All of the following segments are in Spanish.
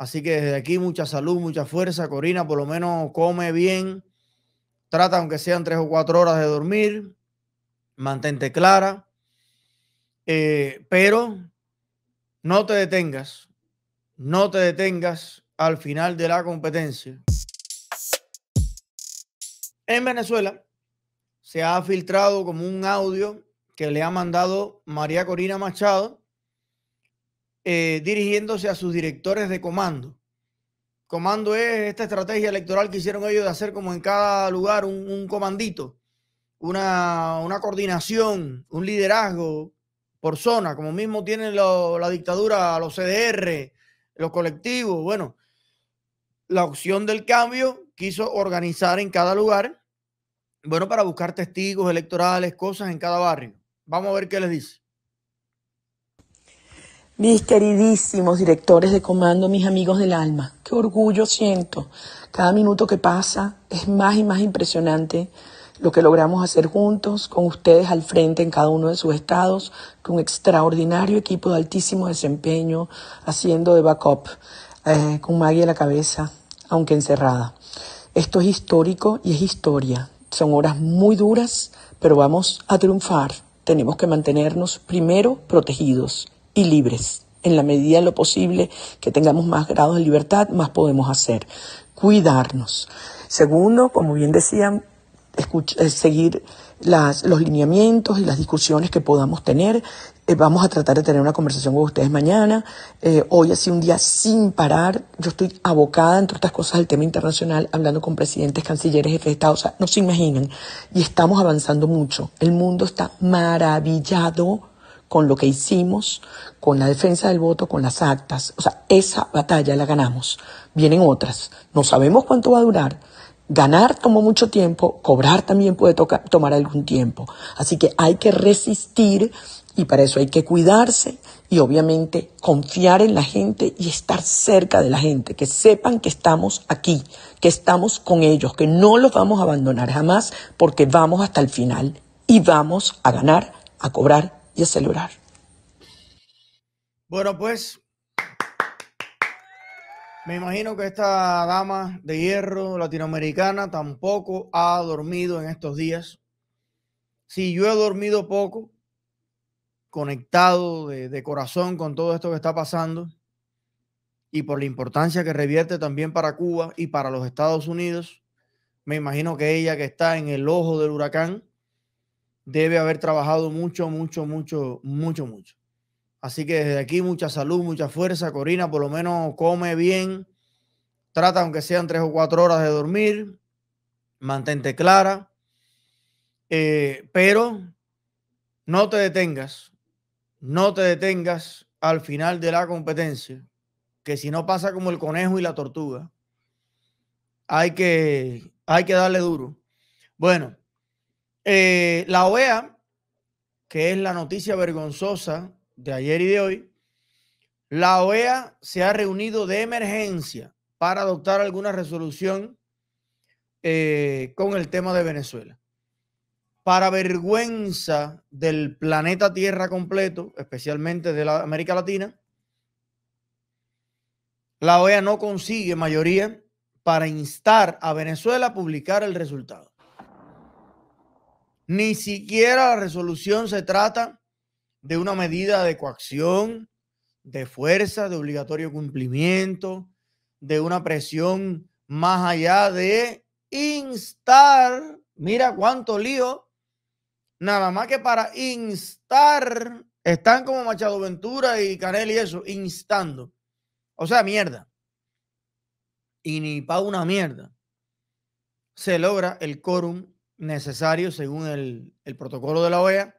Así que desde aquí mucha salud, mucha fuerza. Corina por lo menos come bien. Trata aunque sean tres o cuatro horas de dormir. Mantente clara. Eh, pero no te detengas. No te detengas al final de la competencia. En Venezuela se ha filtrado como un audio que le ha mandado María Corina Machado eh, dirigiéndose a sus directores de comando. Comando es esta estrategia electoral que hicieron ellos de hacer como en cada lugar un, comandito, una, coordinación, un liderazgo por zona, como mismo tienen la dictadura, los CDR, los colectivos. Bueno, la opción del cambio quiso organizar en cada lugar, bueno, para buscar testigos electorales, cosas en cada barrio. Vamos a ver qué les dice. Mis queridísimos directores de comando, mis amigos del alma, qué orgullo siento. Cada minuto que pasa es más y más impresionante lo que logramos hacer juntos, con ustedes al frente en cada uno de sus estados, con un extraordinario equipo de altísimo desempeño, haciendo de backup, eh, con Maggie a la cabeza, aunque encerrada. Esto es histórico y es historia. Son horas muy duras, pero vamos a triunfar. Tenemos que mantenernos primero protegidos y libres. En la medida de lo posible que tengamos más grados de libertad, más podemos hacer. Cuidarnos. Segundo, como bien decían, eh, seguir las, los lineamientos y las discusiones que podamos tener. Eh, vamos a tratar de tener una conversación con ustedes mañana. Eh, hoy ha sido un día sin parar. Yo estoy abocada, entre otras cosas, al tema internacional, hablando con presidentes, cancilleres, jefes de Estado. O sea, no se imaginan. Y estamos avanzando mucho. El mundo está maravillado con lo que hicimos, con la defensa del voto, con las actas. O sea, esa batalla la ganamos. Vienen otras. No sabemos cuánto va a durar. Ganar tomó mucho tiempo, cobrar también puede tomar algún tiempo. Así que hay que resistir y para eso hay que cuidarse y obviamente confiar en la gente y estar cerca de la gente, que sepan que estamos aquí, que estamos con ellos, que no los vamos a abandonar jamás porque vamos hasta el final y vamos a ganar, a cobrar bueno, pues me imagino que esta dama de hierro latinoamericana tampoco ha dormido en estos días. Si yo he dormido poco, conectado de, corazón con todo esto que está pasando y por la importancia que revierte también para Cuba y para los Estados Unidos, me imagino que ella que está en el ojo del huracán, debe haber trabajado mucho, mucho, mucho, mucho, mucho. Así que desde aquí mucha salud, mucha fuerza. Corina por lo menos come bien. Trata aunque sean tres o cuatro horas de dormir. Mantente clara. Eh, pero no te detengas. No te detengas al final de la competencia. Que si no pasa como el conejo y la tortuga, hay que, hay que darle duro. Bueno, eh, la OEA, que es la noticia vergonzosa de ayer y de hoy, la OEA se ha reunido de emergencia para adoptar alguna resolución eh, con el tema de Venezuela. Para vergüenza del planeta Tierra completo, especialmente de la América Latina, la OEA no consigue mayoría para instar a Venezuela a publicar el resultado. Ni siquiera la resolución se trata de una medida de coacción, de fuerza, de obligatorio cumplimiento, de una presión más allá de instar, mira cuánto lío, nada más que para instar, están como Machado Ventura y Canel y eso, instando. O sea, mierda. Y ni para una mierda se logra el quórum necesario, según el, el protocolo de la OEA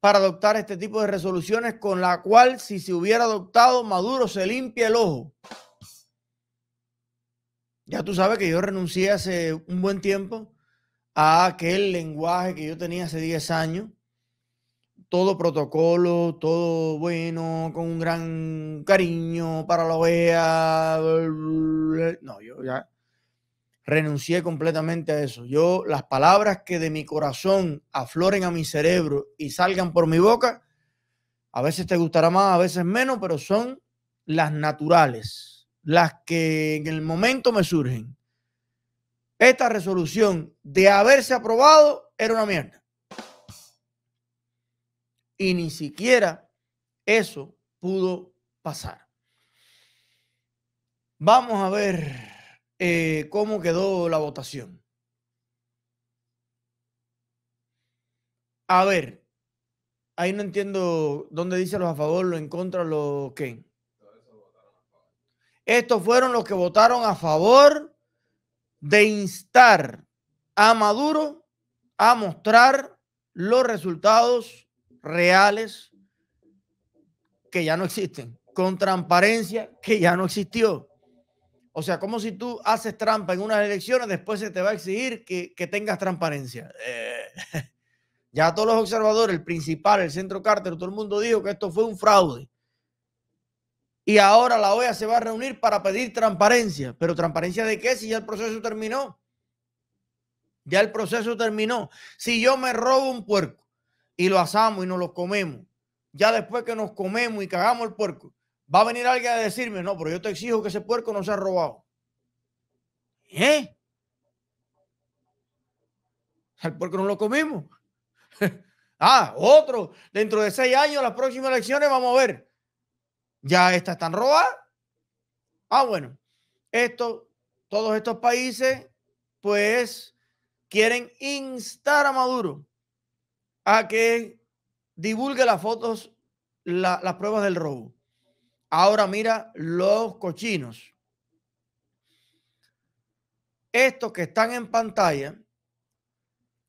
para adoptar este tipo de resoluciones con la cual si se hubiera adoptado Maduro se limpia el ojo. Ya tú sabes que yo renuncié hace un buen tiempo a aquel lenguaje que yo tenía hace 10 años. Todo protocolo, todo bueno, con un gran cariño para la OEA. No, yo ya renuncié completamente a eso. Yo, las palabras que de mi corazón afloren a mi cerebro y salgan por mi boca, a veces te gustará más, a veces menos, pero son las naturales, las que en el momento me surgen. Esta resolución de haberse aprobado era una mierda. Y ni siquiera eso pudo pasar. Vamos a ver eh, cómo quedó la votación. A ver, ahí no entiendo dónde dice los a favor, los en contra, los que. Estos fueron los que votaron a favor de instar a Maduro a mostrar los resultados reales que ya no existen, con transparencia que ya no existió. O sea, como si tú haces trampa en unas elecciones, después se te va a exigir que, tengas transparencia. Eh, ya todos los observadores, el principal, el centro cárter, todo el mundo dijo que esto fue un fraude. Y ahora la OEA se va a reunir para pedir transparencia. ¿Pero transparencia de qué? Si ya el proceso terminó. Ya el proceso terminó. Si yo me robo un puerco y lo asamos y nos lo comemos, ya después que nos comemos y cagamos el puerco, va a venir alguien a decirme, no, pero yo te exijo que ese puerco no sea robado. ¿Eh? ¿El puerco no lo comimos. ah, otro. Dentro de seis años, las próximas elecciones, vamos a ver. Ya estas están robadas. Ah, bueno. Esto, todos estos países, pues, quieren instar a Maduro a que divulgue las fotos, las pruebas del robo. Ahora mira los cochinos. Estos que están en pantalla,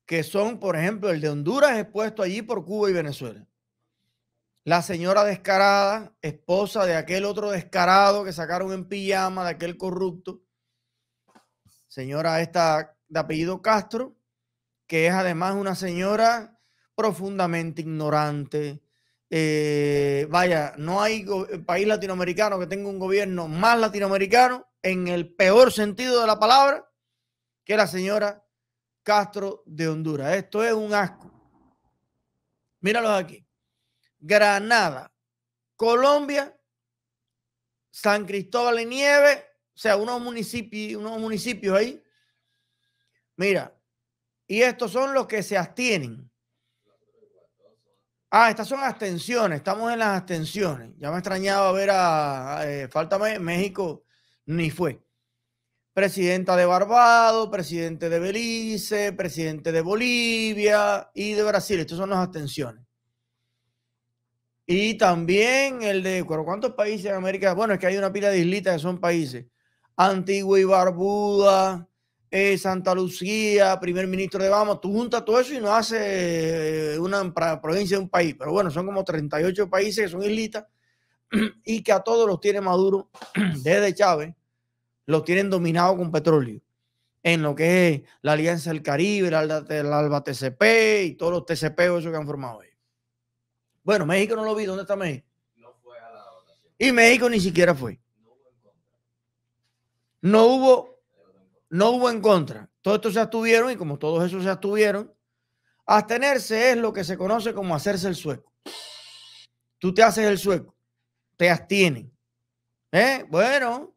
que son, por ejemplo, el de Honduras expuesto allí por Cuba y Venezuela. La señora descarada, esposa de aquel otro descarado que sacaron en pijama, de aquel corrupto. Señora esta de apellido Castro, que es además una señora profundamente ignorante, eh, vaya, no hay país latinoamericano que tenga un gobierno más latinoamericano en el peor sentido de la palabra que la señora Castro de Honduras. Esto es un asco. Míralos aquí. Granada, Colombia, San Cristóbal y Nieves, o sea, unos municipios, unos municipios ahí. Mira, y estos son los que se abstienen. Ah, estas son abstenciones, estamos en las abstenciones. Ya me extrañaba ver a, eh, Falta México, ni fue. Presidenta de Barbados, presidente de Belice, presidente de Bolivia y de Brasil. Estas son las abstenciones. Y también el de, ¿cuántos países en América? Bueno, es que hay una pila de islitas que son países. Antigua y Barbuda, eh, Santa Lucía, primer ministro de Bama, tú juntas todo eso y no hace eh, una provincia de un país. Pero bueno, son como 38 países que son islitas y que a todos los tiene Maduro desde Chávez, los tienen dominados con petróleo. En lo que es la Alianza del Caribe, la, Alba TCP y todos los TCP o eso que han formado ellos. Bueno, México no lo vi. ¿Dónde está México? Y México ni siquiera fue. No hubo no hubo en contra. Todos estos se abstuvieron y como todos esos se abstuvieron, abstenerse es lo que se conoce como hacerse el sueco. Tú te haces el sueco, te abstienen. ¿Eh? Bueno,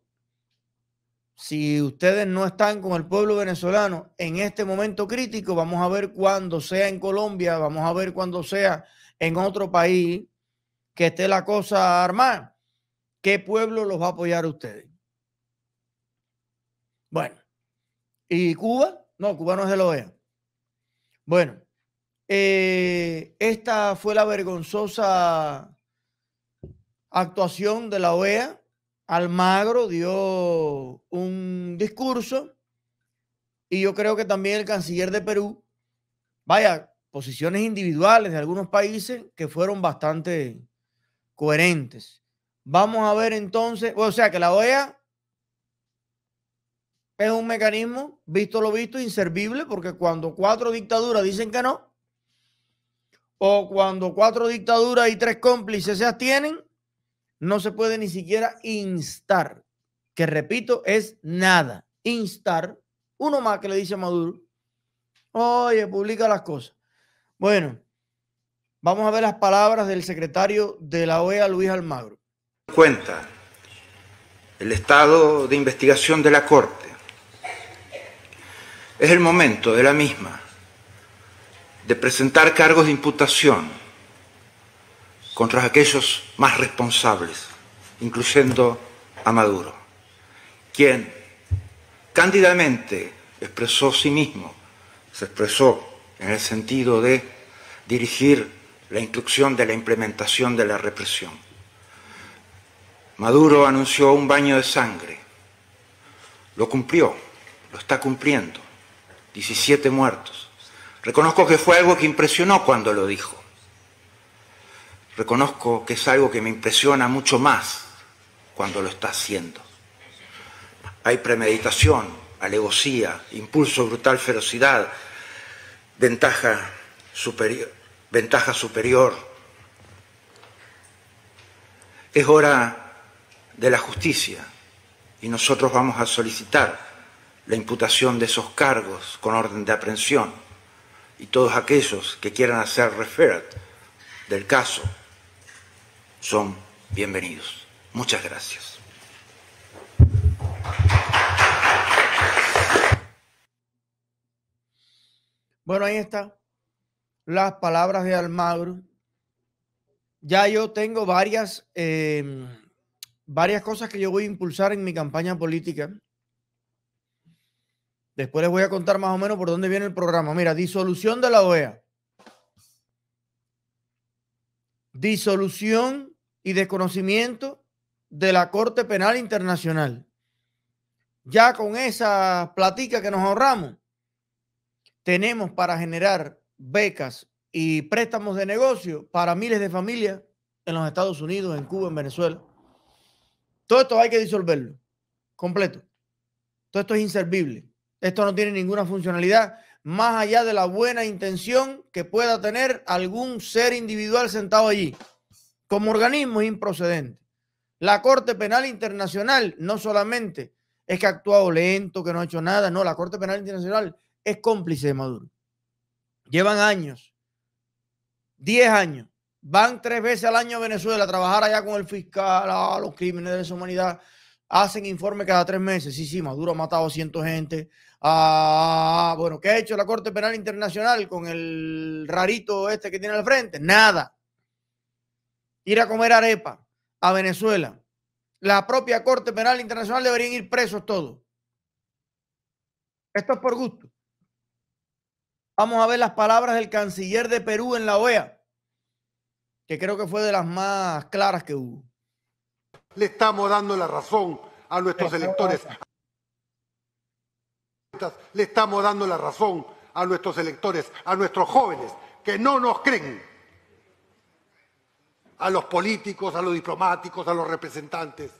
si ustedes no están con el pueblo venezolano en este momento crítico, vamos a ver cuando sea en Colombia, vamos a ver cuando sea en otro país que esté la cosa armada. ¿Qué pueblo los va a apoyar a ustedes? Bueno, ¿Y Cuba? No, Cuba no es de la OEA. Bueno, eh, esta fue la vergonzosa actuación de la OEA. Almagro dio un discurso y yo creo que también el canciller de Perú, vaya, posiciones individuales de algunos países que fueron bastante coherentes. Vamos a ver entonces, o sea que la OEA es un mecanismo, visto lo visto, inservible, porque cuando cuatro dictaduras dicen que no, o cuando cuatro dictaduras y tres cómplices se abstienen, no se puede ni siquiera instar, que repito, es nada. Instar, uno más que le dice a Maduro, oye, publica las cosas. Bueno, vamos a ver las palabras del secretario de la OEA, Luis Almagro. Cuenta el estado de investigación de la Corte es el momento de la misma de presentar cargos de imputación contra aquellos más responsables, incluyendo a Maduro, quien cándidamente expresó sí mismo, se expresó en el sentido de dirigir la instrucción de la implementación de la represión. Maduro anunció un baño de sangre, lo cumplió, lo está cumpliendo. 17 muertos. Reconozco que fue algo que impresionó cuando lo dijo. Reconozco que es algo que me impresiona mucho más cuando lo está haciendo. Hay premeditación, alegosía, impulso, brutal ferocidad, ventaja superior, ventaja superior. Es hora de la justicia y nosotros vamos a solicitar la imputación de esos cargos con orden de aprehensión y todos aquellos que quieran hacer referat del caso son bienvenidos. Muchas gracias. Bueno, ahí están las palabras de Almagro. Ya yo tengo varias, eh, varias cosas que yo voy a impulsar en mi campaña política Después les voy a contar más o menos por dónde viene el programa. Mira, disolución de la OEA. Disolución y desconocimiento de la Corte Penal Internacional. Ya con esa platica que nos ahorramos, tenemos para generar becas y préstamos de negocio para miles de familias en los Estados Unidos, en Cuba, en Venezuela. Todo esto hay que disolverlo completo. Todo esto es inservible. Esto no tiene ninguna funcionalidad más allá de la buena intención que pueda tener algún ser individual sentado allí. Como organismo improcedente. La Corte Penal Internacional no solamente es que ha actuado lento, que no ha hecho nada, no, la Corte Penal Internacional es cómplice de Maduro. Llevan años, 10 años, van tres veces al año a Venezuela a trabajar allá con el fiscal, a los crímenes de lesa humanidad, hacen informe cada tres meses. Sí, sí, Maduro ha matado a ciento gente, Ah, bueno, ¿qué ha hecho la Corte Penal Internacional con el rarito este que tiene al frente? Nada. Ir a comer arepa a Venezuela. La propia Corte Penal Internacional deberían ir presos todos. Esto es por gusto. Vamos a ver las palabras del canciller de Perú en la OEA, que creo que fue de las más claras que hubo. Le estamos dando la razón a nuestros electores, le estamos dando la razón a nuestros electores, a nuestros jóvenes, que no nos creen, a los políticos, a los diplomáticos, a los representantes.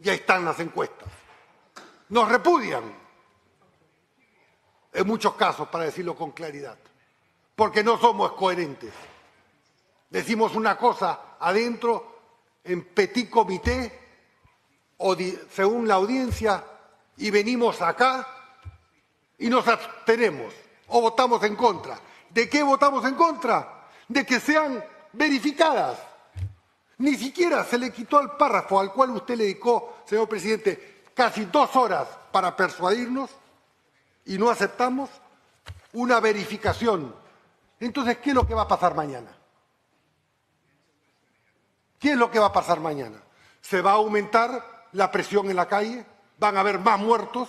Ya están las encuestas. Nos repudian, en muchos casos, para decirlo con claridad, porque no somos coherentes. Decimos una cosa adentro, en petit comité, o según la audiencia, y venimos acá y nos abstenemos o votamos en contra. ¿De qué votamos en contra? De que sean verificadas. Ni siquiera se le quitó al párrafo al cual usted le dedicó, señor presidente, casi dos horas para persuadirnos y no aceptamos una verificación. Entonces, ¿qué es lo que va a pasar mañana? ¿Qué es lo que va a pasar mañana? ¿Se va a aumentar la presión en la calle? ¿Van a haber más muertos?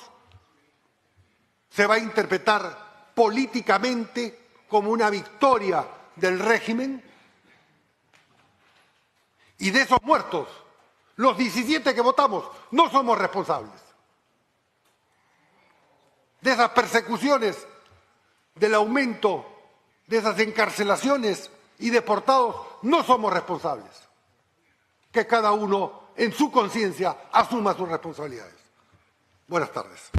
se va a interpretar políticamente como una victoria del régimen. Y de esos muertos, los 17 que votamos, no somos responsables. De esas persecuciones, del aumento de esas encarcelaciones y deportados, no somos responsables. Que cada uno en su conciencia asuma sus responsabilidades. Buenas tardes.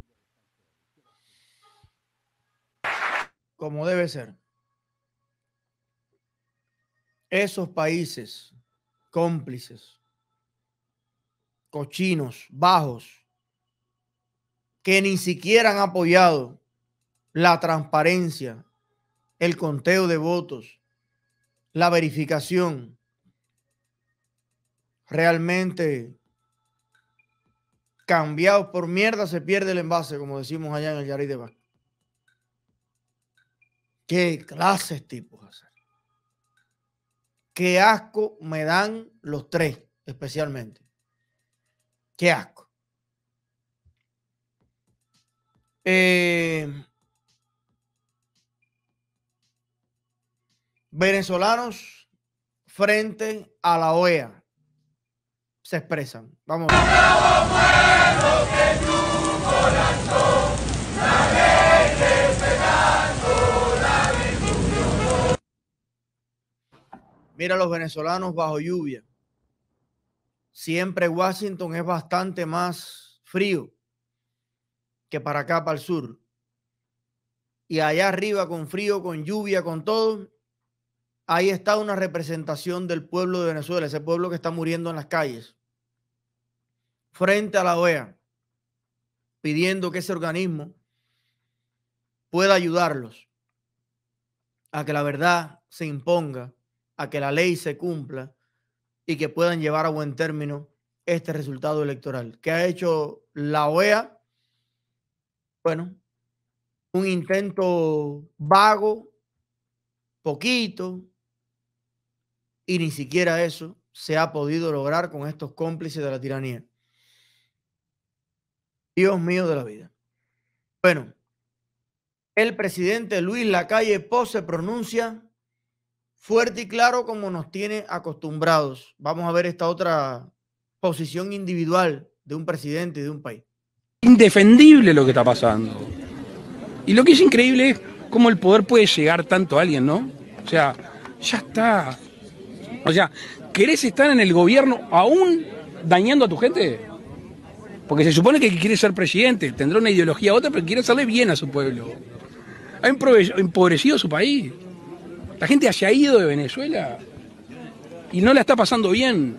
como debe ser, esos países cómplices, cochinos, bajos, que ni siquiera han apoyado la transparencia, el conteo de votos, la verificación, realmente cambiados por mierda se pierde el envase, como decimos allá en el Yarí de Vázquez. Qué clases tipos hacer. Qué asco me dan los tres, especialmente. Qué asco. Em, venezolanos frente a la OEA se expresan. Vamos. Mira a los venezolanos bajo lluvia. Siempre Washington es bastante más frío que para acá, para el sur. Y allá arriba, con frío, con lluvia, con todo, ahí está una representación del pueblo de Venezuela, ese pueblo que está muriendo en las calles, frente a la OEA, pidiendo que ese organismo pueda ayudarlos a que la verdad se imponga a que la ley se cumpla y que puedan llevar a buen término este resultado electoral. ¿Qué ha hecho la OEA? Bueno, un intento vago, poquito, y ni siquiera eso se ha podido lograr con estos cómplices de la tiranía. Dios mío de la vida. Bueno, el presidente Luis Lacalle Pose se pronuncia fuerte y claro como nos tiene acostumbrados. Vamos a ver esta otra posición individual de un presidente de un país. Indefendible lo que está pasando. Y lo que es increíble es cómo el poder puede llegar tanto a alguien, ¿no? O sea, ya está. O sea, ¿querés estar en el gobierno aún dañando a tu gente? Porque se supone que quiere ser presidente, tendrá una ideología u otra, pero quiere hacerle bien a su pueblo. Ha empobrecido su país la gente haya ido de Venezuela y no la está pasando bien.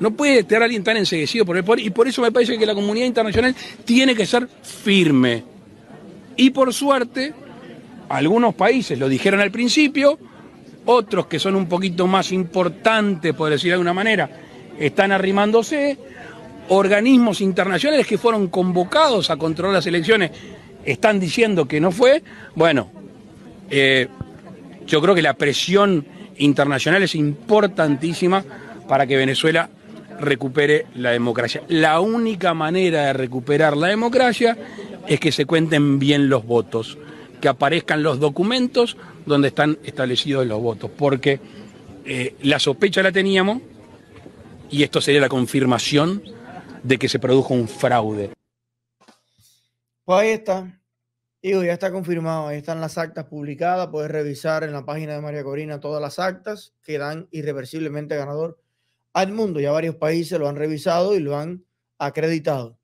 No puede estar alguien tan enseguecido por el poder y por eso me parece que la comunidad internacional tiene que ser firme. Y por suerte, algunos países lo dijeron al principio, otros que son un poquito más importantes, por decir de alguna manera, están arrimándose, organismos internacionales que fueron convocados a controlar las elecciones están diciendo que no fue, bueno, eh, yo creo que la presión internacional es importantísima para que Venezuela recupere la democracia. La única manera de recuperar la democracia es que se cuenten bien los votos, que aparezcan los documentos donde están establecidos los votos, porque eh, la sospecha la teníamos y esto sería la confirmación de que se produjo un fraude. Pues Hijo, ya está confirmado, ahí están las actas publicadas, puedes revisar en la página de María Corina todas las actas que dan irreversiblemente ganador al mundo. Ya varios países lo han revisado y lo han acreditado.